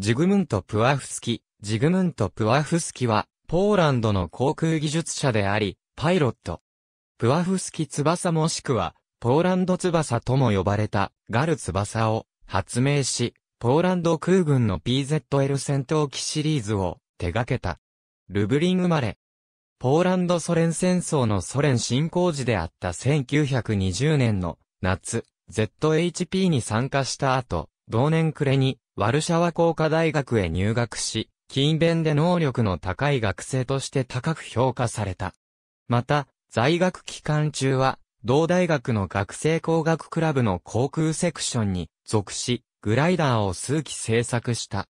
ジグムント・プワフスキ。ジグムント・プワフスキは、ポーランドの航空技術者であり、パイロット。プワフスキ翼もしくは、ポーランド翼とも呼ばれた、ガル翼を発明し、ポーランド空軍の PZL 戦闘機シリーズを手掛けた。ルブリン生まれ。ポーランドソ連戦争のソ連侵攻時であった1920年の夏、ZHP に参加した後、同年暮れにワルシャワ工科大学へ入学し、勤勉で能力の高い学生として高く評価された。また、在学期間中は、同大学の学生工学クラブの航空セクションに属し、グライダーを数機製作した。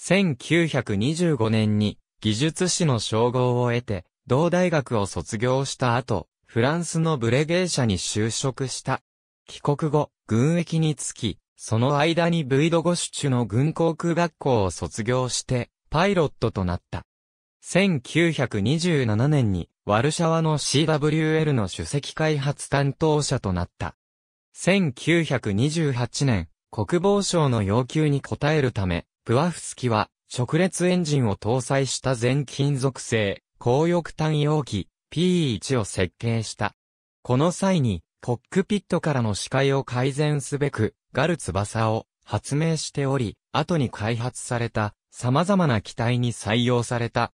1925年に技術士の称号を得て、同大学を卒業した後、フランスのブレゲー社に就職した。帰国後、軍役につき、その間にブイドゴシュチュの軍航空学校を卒業して、パイロットとなった。1927年に、ワルシャワの CWL の主席開発担当者となった。1928年、国防省の要求に応えるため、プワフスキは、直列エンジンを搭載した全金属製、高翼単容器、P1 を設計した。この際に、コックピットからの視界を改善すべく、ガル翼を発明しており、後に開発された様々な機体に採用された。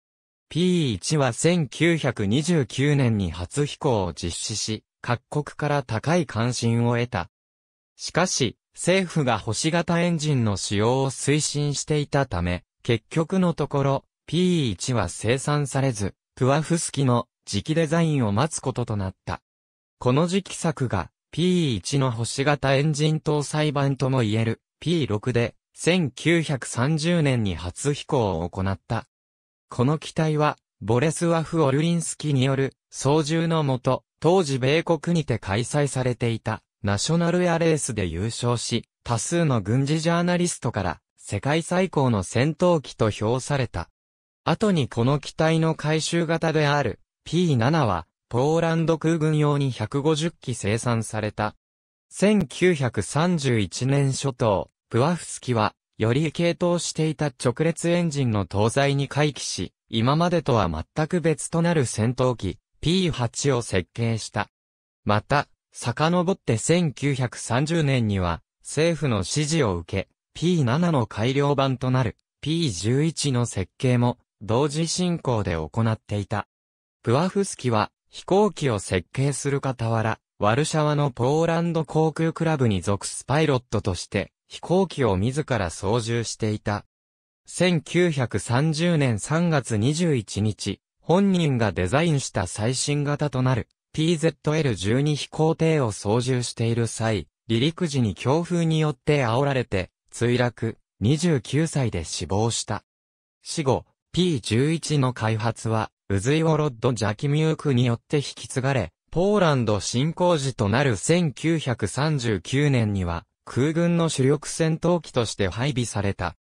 P1 は1929年に初飛行を実施し、各国から高い関心を得た。しかし、政府が星型エンジンの使用を推進していたため、結局のところ、P1 は生産されず、プワフスキの磁気デザインを待つこととなった。この時期作が P1 の星型エンジン搭載版とも言える P6 で1930年に初飛行を行った。この機体はボレスワフ・オルリンスキによる操縦のもと、当時米国にて開催されていたナショナルエアレースで優勝し、多数の軍事ジャーナリストから世界最高の戦闘機と評された。後にこの機体の回収型である P7 はポーランド空軍用に150機生産された。1931年初頭、プワフスキは、より系統していた直列エンジンの搭載に回帰し、今までとは全く別となる戦闘機 P8 を設計した。また、遡って1930年には、政府の指示を受け、P7 の改良版となる P11 の設計も、同時進行で行っていた。プワフスキは、飛行機を設計する傍ら、ワルシャワのポーランド航空クラブに属すパイロットとして、飛行機を自ら操縦していた。1930年3月21日、本人がデザインした最新型となる PZL-12 飛行艇を操縦している際、離陸時に強風によって煽られて、墜落、29歳で死亡した。死後、P11 の開発は、ウズイウォロッド・ジャキミュークによって引き継がれ、ポーランド侵攻時となる1939年には、空軍の主力戦闘機として配備された。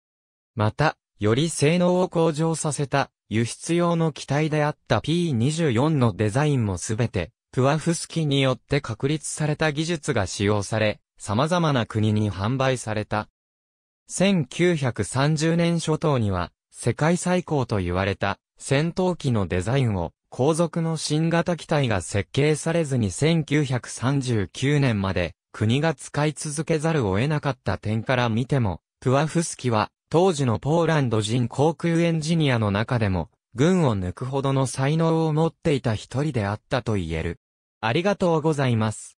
また、より性能を向上させた、輸出用の機体であった P24 のデザインもすべて、プワフスキによって確立された技術が使用され、様々な国に販売された。1930年初頭には、世界最高と言われた、戦闘機のデザインを後続の新型機体が設計されずに1939年まで国が使い続けざるを得なかった点から見ても、プワフスキは当時のポーランド人航空エンジニアの中でも軍を抜くほどの才能を持っていた一人であったと言える。ありがとうございます。